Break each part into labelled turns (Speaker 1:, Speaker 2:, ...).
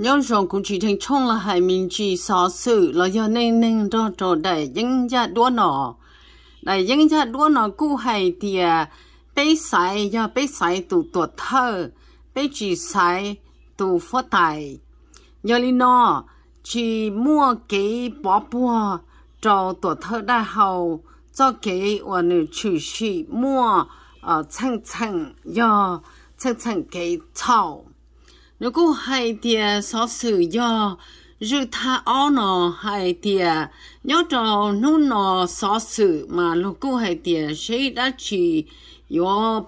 Speaker 1: nhân rộng cũng chỉ thành trong là hải mình chỉ xó xử là do nên nên đó trò đại dân gia đua nọ đại dân gia đua nọ cụ hải thì à, bé sai do bé sai tụ tụ thơ bé chỉ sai tụ phó tài nhờ lý nọ chỉ mua cái bỏ bùa cho tụ thơ đại hầu cho cái và nữ chủ sĩ mua ở uh, chẳng chẳng do chẳng chẳng cái chậu nó cũng hay tìa xó sử do rư tha ó nó hay tìa nhớ trò nó nó xó sử mà nó cũng hay tìa sẽ đã chỉ do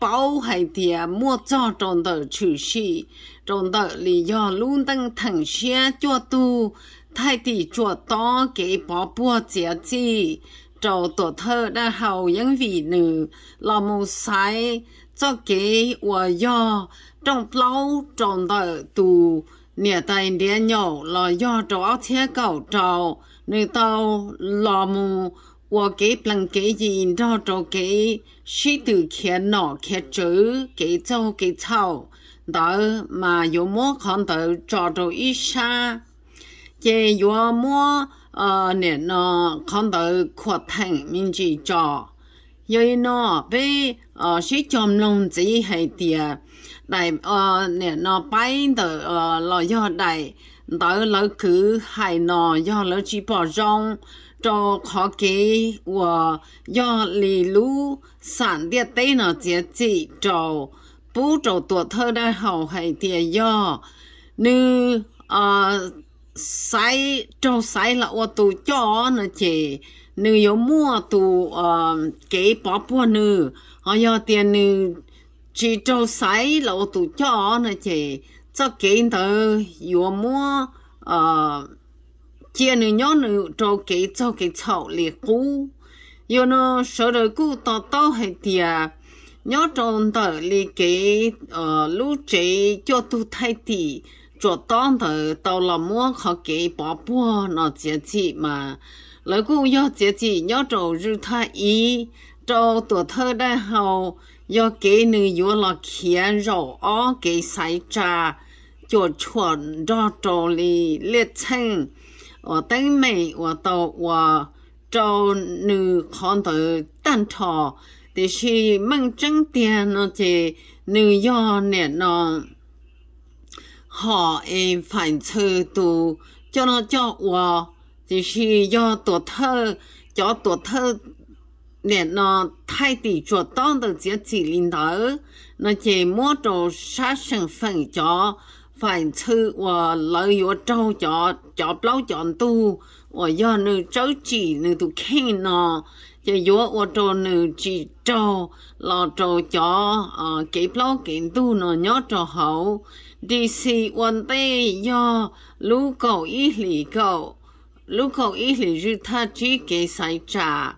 Speaker 1: bao hay tìa mua cho tròn tờ trừ sĩ tròn tờ lý do luôn tăng thẳng xe cho tu thay thì cho to cái bỏ bùa chế chi trò tổ thơ đã hầu những vị nữ là một sai cho kế của do trong lâu trong đời tù nhà tài địa nhỏ là do cho thế cầu trào nên tao là mù của cái bằng cái gì đó cho cái sĩ từ kia nọ kia chữ cái cho cái mình chỉ cho rồi nó bé ờ sĩ chồng lòng chỉ hay tiệt đại ờ nè nó bay từ ờ lo do đại tới lo cứ hay nó do lo chỉ bỏ rong cho khó kế và do lì lú sản địa tế nó chỉ chỉ cho bố cho tuổi thơ đại học hay tiệt yo nữ ờ sai cho sai là ô tu cho nó chỉ nữ yếu mua tụ cái bỏ bùa nữ họ do tiền nữ chỉ cho sấy lậu tụ cho nữa chị cho cái tờ yếu mua chia nữ nhỏ nữ cho cái cho cái chậu liệt cũ yếu nó sợ đời cũ to to hay tiệt nhớ trong tờ li cái lũ trẻ cho tu thay tỷ cho tao tờ tao là mua khó cái bỏ bùa nó chỉ chỉ mà lỡ cô do chị chỉ nhớ trầu rư tha ý trầu tuổi thơ đã hầu do kế nữ yếu là khiến rổ ó kế sái trà cho chuẩn đo trầu lì liệt chanh ở tây mày ở tàu ở trầu nữ con tử tan trò thì khi mang trắng tiền nó chỉ nữ do nè nó họ em phải chơi tù cho nó cho cho 我只是要多头，叫多头，连那太地做当的这几领导，那些摸着杀生分家，反正我老要招家，家老讲都，我要能着急，能都看呢。就要我做能只做，老做家啊，给老给都那要做好。第四问题要如果一里够。lúc cậu ý lý rư tha chỉ kê sai trả.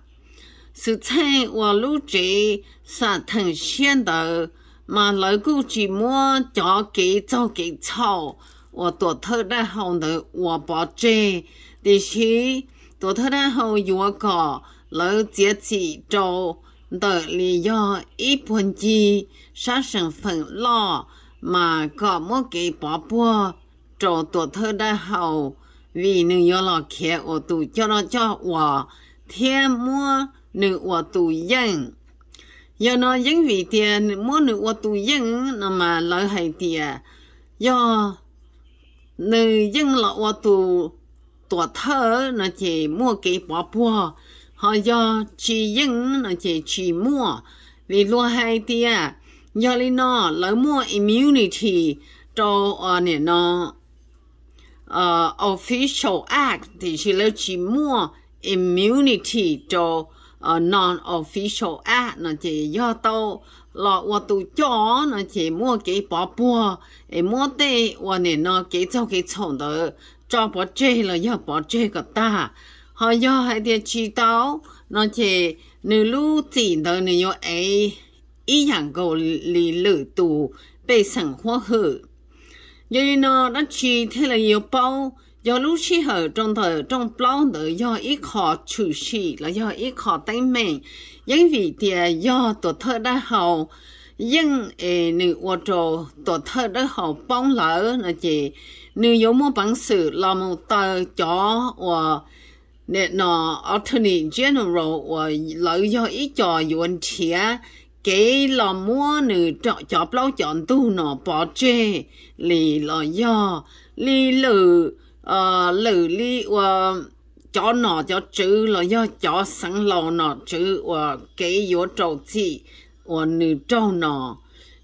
Speaker 1: Sự thay và lúc chỉ xả thần xuyên đầu mà lời cụ chỉ mua cho kê cho kê chào và tổ thơ đã hầu nữ và bỏ chê. đi khi tổ thơ đã hầu dùa cỏ lời chế chỉ cho đợi lý do ít buồn chi sát sản phần lo mà có một cái bỏ bùa trâu tổ thơ đã hầu vì nữ yêu lo kia ô tu cho nó cho hòa thiên mua nữ ô tu yên, do nó yên vì thế mua nữ ô tu yên, nó mà lợi hay tiền do nữ yên là ô tu tuổi thơ nó chỉ mua cái bỏ bùa họ do chỉ yên, nó chỉ chỉ mua vì lo hay tiền do lý nó lợi mua immunity cho ờ, nè nó uh, official act thì chỉ là chỉ mua immunity cho uh, ờ, non official act nó chỉ do tôi lo wa tu cho nó chỉ mua cái bỏ bùa e mua tê và nè nó cái cho cái chồng đó cho bỏ chê là do bỏ chê cả ta họ do hai đứa chỉ tao nó chỉ nữ lưu chỉ đó nữ yo ấy ý hàng cầu lì lử tù bị sẵn hoa hử giờ nó đã chỉ thế là nhiều bao giờ lúc chỉ hở trong thời trong plon đó do ít khó chủ sĩ là do ít khó tay mình những vị thì do tổ thơ đã hậu nhưng ê nữ ô trò tổ thơ đã hậu bóng lỡ là chỉ nếu có một bằng sự là một tờ cho và nè nó attorney general và lỡ do ít cho vấn đề cái lò mua nữ trọ chọp lâu chọn tu nó bỏ chê lì lò do lì lử ờ lử lì ờ cho nó cho chữ lò ờ, ờ, do cho sẵn lò nó chữ ờ cái yếu trâu chị ờ nữ trâu nó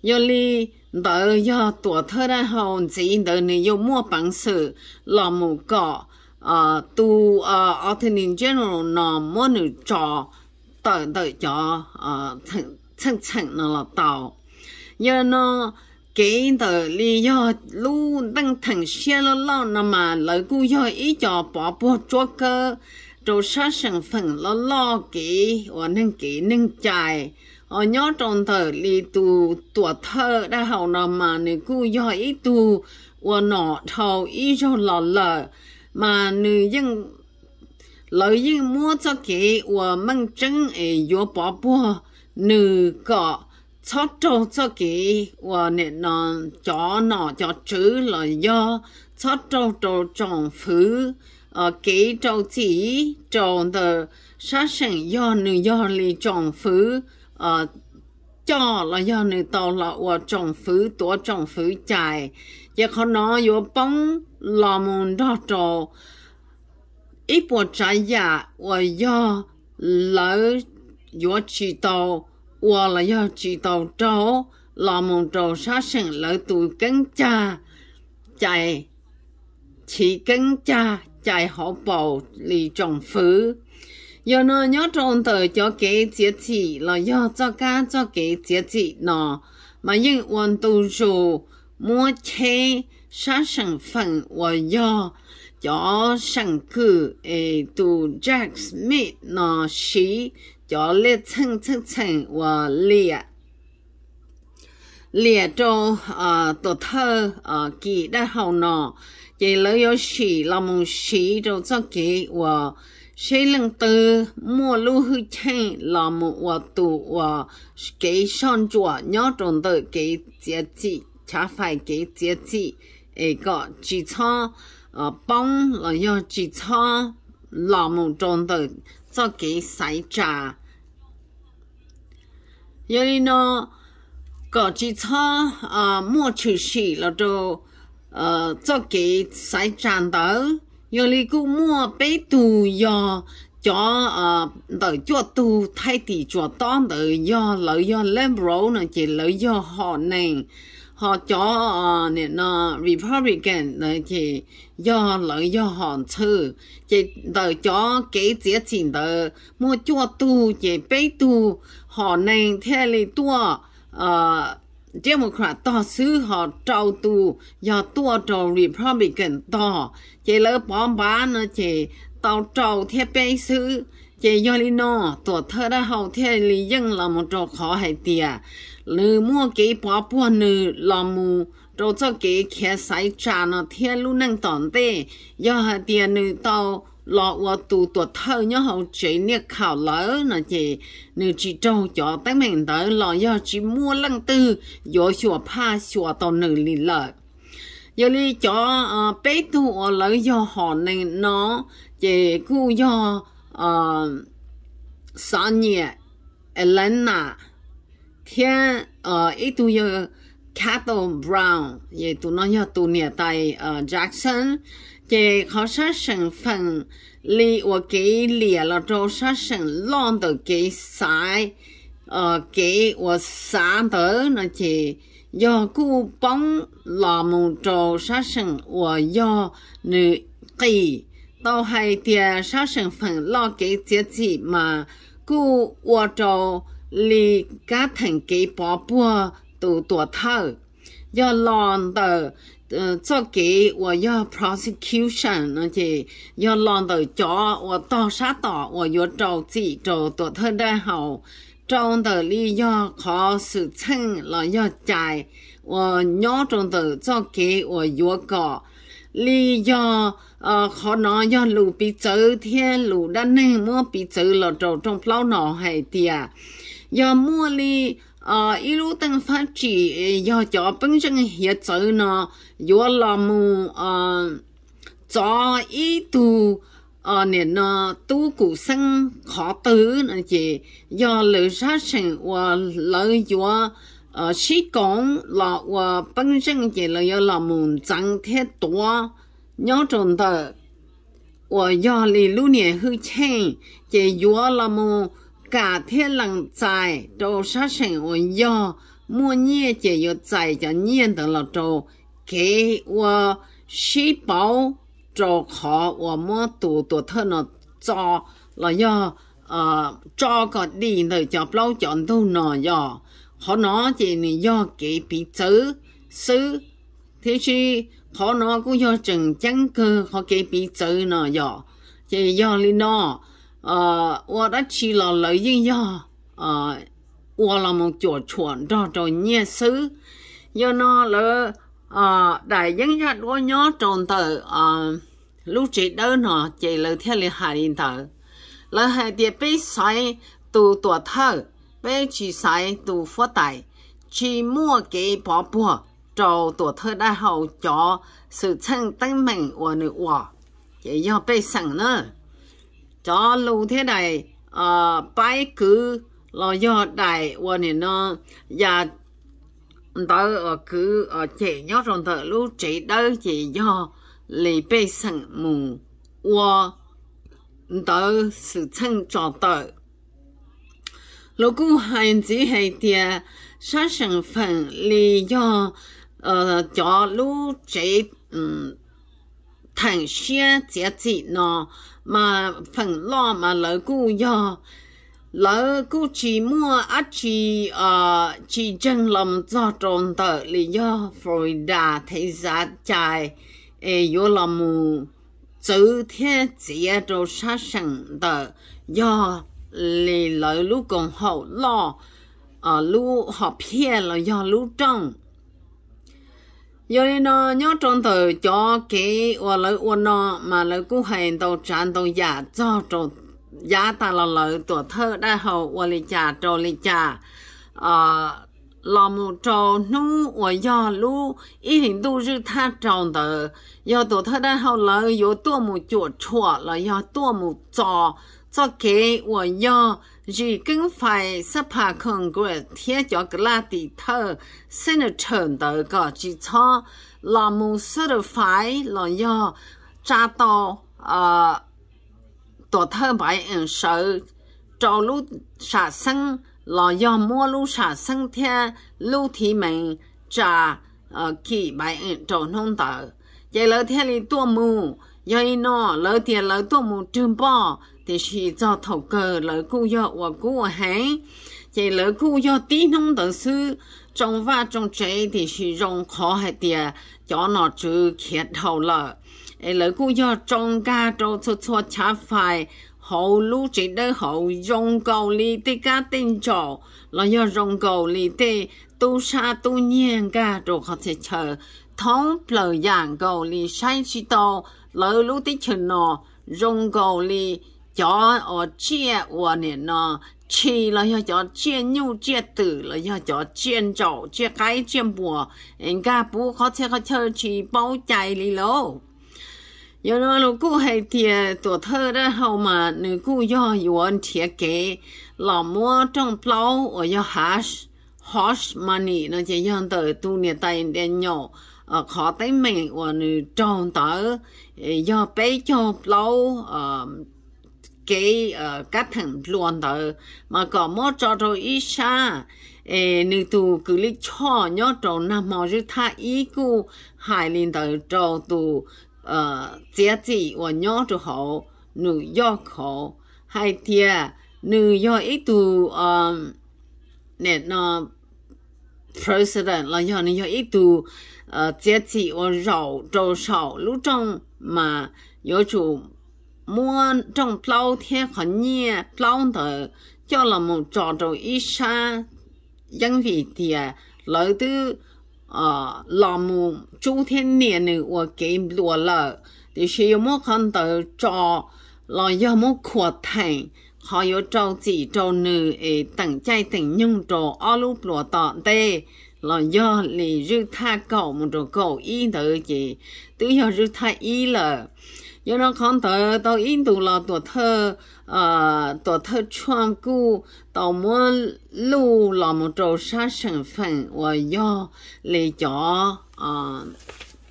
Speaker 1: do lì đỡ do tuổi thơ ra hồn chỉ đỡ nữ yêu mua bằng sự lò mù cọ ờ tu ờ attorney general nó mua nữ trọ tờ tờ cho ờ chắc chắn nó là tàu giờ nó cái tờ lý do lu đang thằng xe lo lo nó mà lời cú do ý cho bỏ bỏ cho cơ trâu sát sản phẩm lo lo kỹ và nâng kỹ nâng chạy ở nhớ trong tờ lý tu tuổi thơ đã hầu nó mà nữ cú do ý tu và nó thầu ý cho lo lờ mà nữ dân lời dân mua cho kỹ và mang trứng ấy vô bỏ bỏ nữ có cho cho cho kì và nè nó cho nó cho chữ là do cho cho cho chọn phứ ở ờ, kỹ cho chỉ chọn the sát sinh do nữ do li chọn phứ ở ờ, cho là do nữ tàu là và chọn phứ tổ chọn phứ chạy và họ nói vô bóng là môn đó cho ít bộ trái giả dạ, và do lỡ yo chỉ tàu wa là yo chỉ tàu trâu là mong trâu sát sinh lỡ tụi cánh cha chạy chỉ cánh cha chạy họ bầu lì trọng phứ giờ nó nhớ trong tờ cho cái chế chỉ là do cho cá cho cái chế chỉ nó mà những quan tu số mua chế sát sản phẩm và do cho sản cử ở tu Jack Smith nó sĩ 脚里蹭蹭蹭我列，列着啊，都他啊给的好呢。给老有洗，那么洗就再给我。谁能多，抹路后去，那么我都我给上桌，热着的给姐姐吃饭，给姐姐一个机汤啊，帮了要机汤，那么着的。都幾使炸。有啲呢，嗰支草啊，冇出息了都，呃，都幾使炸到。有啲個冇被毒藥，叫呃，到腳毒太地腳當的藥，老藥 liberal 呢，就老藥好呢。họ cho ờ, nè nó Republican là chỉ do lợi do họ chứ chỉ đợi cho cái chế trình đợi mua cho tu chỉ bê tu họ nên theo lý tua ờ Democrat to sư họ trâu tu do tua cho Republican đó chỉ lỡ bóng bán nó chỉ tao trâu theo bê sư chị do lý nó tổ thơ đã hậu thế lý dân là một trò khó hay tìa lư mua cái bỏ bỏ nữ là mù trò cho cái khẽ sai trả nó thế lưu năng tổn tê do hạ tìa nữ tàu lọ và tù tổ thơ nhớ hậu chị niệm khảo lỡ nó chị nữ chỉ trâu cho tay mình tới lọ do chị mua lăng tư do sủa pha sủa tàu nữ lý lợ giờ lý cho ờ, bé tu ở lỡ do họ này nó chị cu do 呃，Sonia、Elena、天呃，一度有 Cattle Brown，也都那要多年代呃 Jackson，这考察身份里我给列了周杀生浪的给晒，呃，给我杀的那些。do cô bóng là một trò sát sinh và do nữ kỳ 都系第上身份，老给姐姐嘛，故我做你家庭给爸爸都多好。要老到呃，做给我要 prosecution 那只，要老到家，我大傻到，我要做几做多好。做到你要考试成了要在，我两种的做给我要搞。lý do ờ khó nói do lũ bị chữ thiên lũ đã nè mua bị chữ là trầu trong lâu nọ hay tiệt do mua lý ờ ý lũ tăng phát chỉ ờ, do cho bên chân hiện chữ nọ, do là mù ờ cho ý ờ, tu ờ nên nó tu cụ sinh khó tử nè chị, do lữ sát sinh và lữ chúa 呃，是讲老我本身也了有老们长太多，那种的，我要你六年后前也有了么？cả ờ, ờ, thế lần dài đầu sát sinh của do mua nhẹ chỉ có dài cho nhiên là trâu kế và sĩ bảo trâu khó và mua tù tù thân cho là do ờ cho có đi rồi cho bao chọn đâu nó do họ nói chỉ là do kỹ bị chữ sư thế chứ họ nó cũng do chừng chăng cơ họ kỹ bị chữ ờ, ờ, nó do chỉ do lý nó ờ 我的起了了应要呃我那么做船到到念书要那了呃大人家我 nhỏ trong tờ ờ lúc chị đỡ nó chỉ là theo lý hạ điện tờ là hai địa bị sai tu tuổi thơ về chỉ sai tu phó tài chỉ mua cái bỏ bùa cho tổ thơ đại hậu cho sự chân tăng mạnh của nữ quả chỉ do bị sẵn nữa cho lũ thế này à, bái cứ lo do đại của nữ nó và đó ở cứ ở chỉ nhớ trong thợ lũ chỉ đơn chỉ do lì bị sẵn mù của đó sự chân cho tới 如果限制係啲三成份利用，呃，假如這嗯騰訊這節呢，嘛份落嘛，如果要。lỡ cô chỉ mua á chỉ ờ chỉ chân lòng do tròn tờ lý do phổi đà thấy giá chạy ê vô lòng mù chữ chỉ đồ sát sẵn tờ do lì lợi lũ còn hậu lo ở lũ họ phe là do lũ trong rồi nó nhớ trong từ cho cái và lợi và nó mà lợi cũng hành tàu tràn tàu giả cho trộn giá ta là lợi tuổi thơ đại hậu và lì trả trộn lì trả ờ là một trò nu và do lũ ý hình tu rư tha tròn tờ do tuổi thơ đại hậu lợi do tua một chuột chuột là do tua một trò 做给我要日更快十八空过天桥格拉底头，甚至成到个机场，那么说的快，那要抓到呃，多头白人手，走路杀生，那要摸路杀生天，路提门抓呃给白人走弄到，在老天里多么，要一弄老天老多么真棒。thì chỉ cho thầu cờ lỡ cú yo và cú hái chỉ lỡ cú yo tí nông tự sư trong và trong chế thì chỉ dùng khó hay tiề cho nó trừ khiết đầu lợ lỡ cú yo trong ca trong cho cho cha phải hậu lũ chỉ đỡ hậu rong cầu li tê cá tinh trò là do rong cầu li tê tu sa tu nhiên ca rồi họ sẽ chờ thống lời giảng cầu li sai chi to lỡ lũ tí chừng nọ rong cầu li cho ở chia ở nè nó chỉ là cho cho chia nhu chia tử là cho cho chia chậu chia cái chia bùa anh cả bố khó chơi khó chơi chỉ bao chạy đi lô giờ nó lúc cũ hay thì tuổi thơ đó hầu mà nữ cũ do yuan thiệt kế là mua trong plau ở do hash hash money nó chỉ dân tới tu nè tay đen nhỏ ở khó tới mình ở nữ trong tới do bé cho plau cái ờ, các thằng luôn đó mà có mò cho rồi ít xa ê nữ tu cứ lấy cho nhớ trâu nằm mò rồi tha ý cú hai linh đó trâu tu ờ giá trị và nhớ trâu hậu nữ do khổ hai tia nữ do ít tu ờ nè nó president là do nữ do ít tu ờ giá trị và rậu trâu sầu lúc trong mà yếu chủ mua trong lâu thế khó nhẹ lâu thở cho là một trò trò ít xa dân vị thì à, lợi tư ờ là một chú thiên niên này của kiếm lùa lợ thì sẽ có một khăn tờ trò là có một khuẩn thành họ có trâu chỉ trâu nữ ở tầng chạy tầng nhung trò ở lúc lùa tọn tê là do lì rư tha cầu một trò cầu y tờ chỉ tự do rư tha y lợ 有人看到到印度了，多特呃，多特穿过到我们路那么着啥省份，我要来家啊，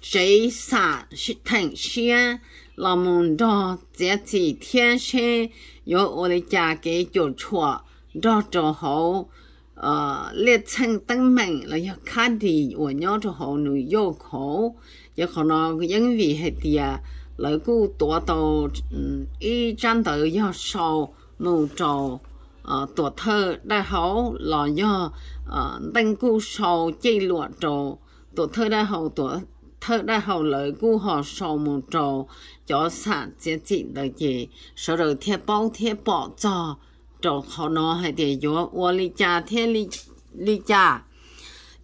Speaker 1: 追杀是腾险，那么着自己天生有我的家给就错，着就好，呃，列枪登门了要看的，我娘就好能入好，也可能语还低的。lợi cú tổ tổ y chăn tử do sầu nụ trầu tổ thơ đại hậu lò do tăng cú sầu chi lụa trầu tổ thơ đại hậu tổ thơ đại hậu lợi cú họ sầu mù trầu cho xả chế trị được gì, sở đời thiết bao thiết bỏ cho trầu họ nó hay để gió ô lý cha thiết lý lý cha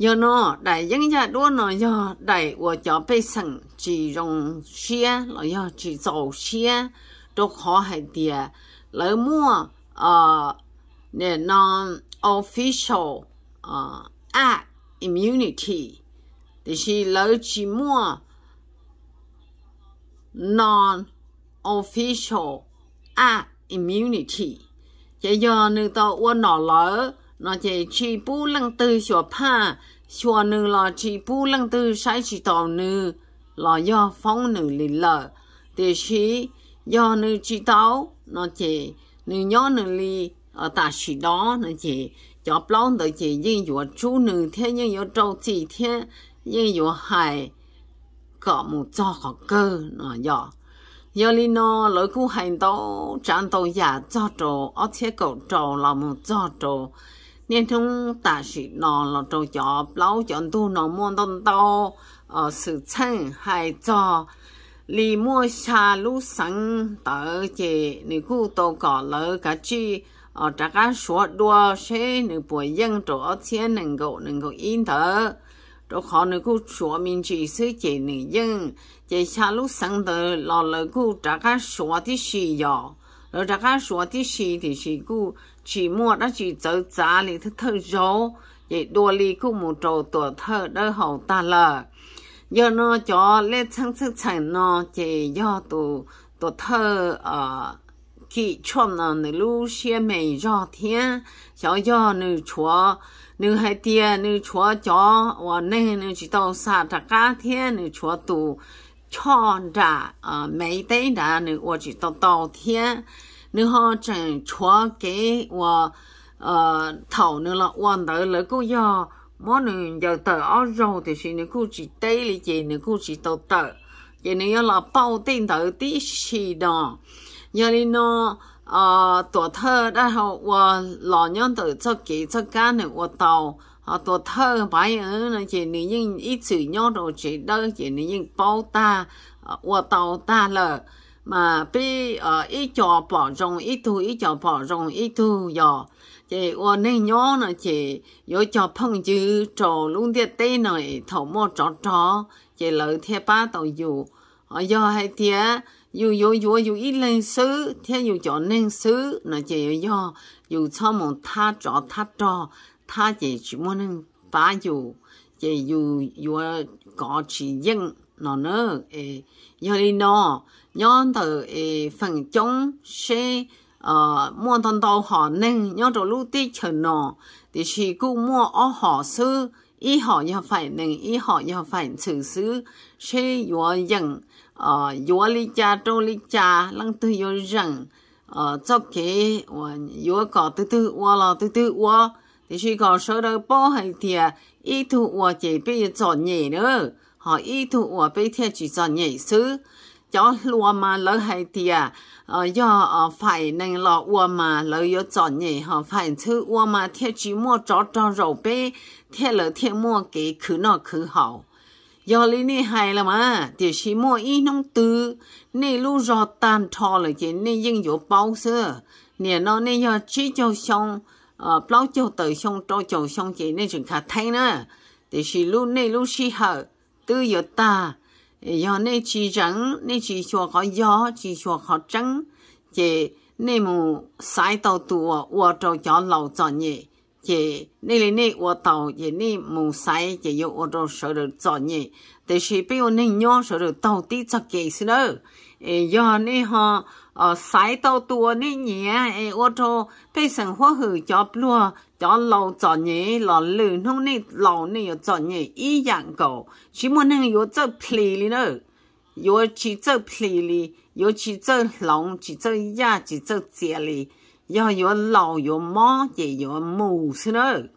Speaker 1: 有喏，大人家多喏要带我家被省去用些，了要去找些，都好海点。了么呃，那那 official 啊、呃、at immunity，就是了起么 non official at immunity，也要那到我哪了。nó chỉ chỉ bu lăng tư xua pa xua nư là chỉ bu lăng tư sai chỉ tàu nư là do phong nư lì lợ thì chỉ do nư chỉ tàu nó chỉ nư nhớ nư lì ở ta chỉ đó nó chỉ cho plong nó chỉ nhưng yo chú nư thế nhưng yo trâu chỉ thế nhưng yo hài có một cho có cơ nó do giờ li nó lối khu hành tàu chẳng tàu giả cho trâu ở thế cậu trâu là một cho trâu nên chúng ta chỉ nó là trâu chó lão chọn tu nó muốn đông đau ở sự chân hay cho lì mua xa lũ sáng tờ chế nữ khu tô cỏ lỡ cả chi ở ờ, trả cá số đua sẽ nữ bồi dân chỗ thiên nâng gỗ nâng gỗ yên thở chỗ khó nữ khu số mình chỉ sư chế nữ dân chế xa lũ sáng tờ lò lỡ khu trả cá số thì xì dọ rồi ra cái số thì xì thì xì cú chỉ mua nó chỉ chở giá thì thơ thơ rô vậy đua li cú một trầu tổ hậu ta lờ giờ nó cho lê chân chân chân nó chỉ do tổ tổ thơ ở kỹ nó nữ lưu xe mẹ thiên cháu do nữ chúa nữ hai tia nữ chúa chó và nên nữ chỉ tàu xa ra cá thiên nữ chúa tù chọn ra ờ mấy tên đã nữa tôi chỉ tao tao thiên họ chẳng cho cái và ờ thầu nữa là quan tới lỡ cô do giờ tờ rồi thì xin nữa cô chỉ tê lý chị nữa cô chỉ là bao tên tờ tí đó giờ đi nó ờ tuổi thơ đã học và ờ, lo nhân cho kỹ cho cá nữa và họ tổ thơ bài ở là chỉ nữ nhân ít chữ nhau đồ chỉ đơn chỉ nữ nhân bao ta của ờ, tàu ta lờ mà bị ở ít trò bỏ rồng ít thu ít trò bỏ rồng ít thu giờ chỉ ở nên nhỏ là chỉ yếu trò phong chữ trò luôn tiệt tê này thầu mua trò trò chỉ lỡ theo ba tàu dù ở do hay thế dù dù dù dù ít lên xứ thế dù chọn nên xứ là chỉ do dù cho một tha trò tha trò 他也只么能把有也有有搞起硬，那呢诶，要哩呢，让到诶分钟是呃，莫当到好能，要着路地成呢，的是古莫二好事。一号要反能，一号要反处事，是要人，呃，要里家州里家，人都要人，呃，做给我，要搞嘟嘟我了，嘟嘟我。thì chỉ có số đó bỏ hay thì ý thụ của chỉ bị chọn nhẹ nữa họ ý thụ của bị theo chỉ chọn nhẹ xứ cho lúa mà hay thì à do phải nên lọ ua mà lỡ yếu chọn nhẹ họ phải thứ ua mà theo chỉ mua cho cho rầu bê theo lỡ theo mua cái cứ nó cứ hậu do lý này hay là mà thì chỉ mua ít nông tư này lu rò tan thò là chỉ nên dân dỗ bao xưa nè nó nên do chỉ cho xong ờ bao cho tới xong cho chồng xong chị nên chuẩn khả thay nữa thì chỉ lúc này lúc xí hở tư giờ ta giờ này chỉ trắng này chỉ cho khó gió chỉ cho khó trắng chị nên mù sai tàu tù ở cho cho lâu cho nhỉ chị nên là nên ở tàu chị nên mù sai chị yêu ở cho sợ được cho nhỉ thì chỉ bây giờ nên nhớ sợ được tàu tí cho kỳ xí nữa giờ này họ 呃，岁数多那年，哎，我着对生活很焦虑，像老早年、老老弄那老那早年一样高，起码能有做皮偏哩喽，要去做皮哩，要去做农，去做鸭，去做街哩，要有老有妈，也有母是喽。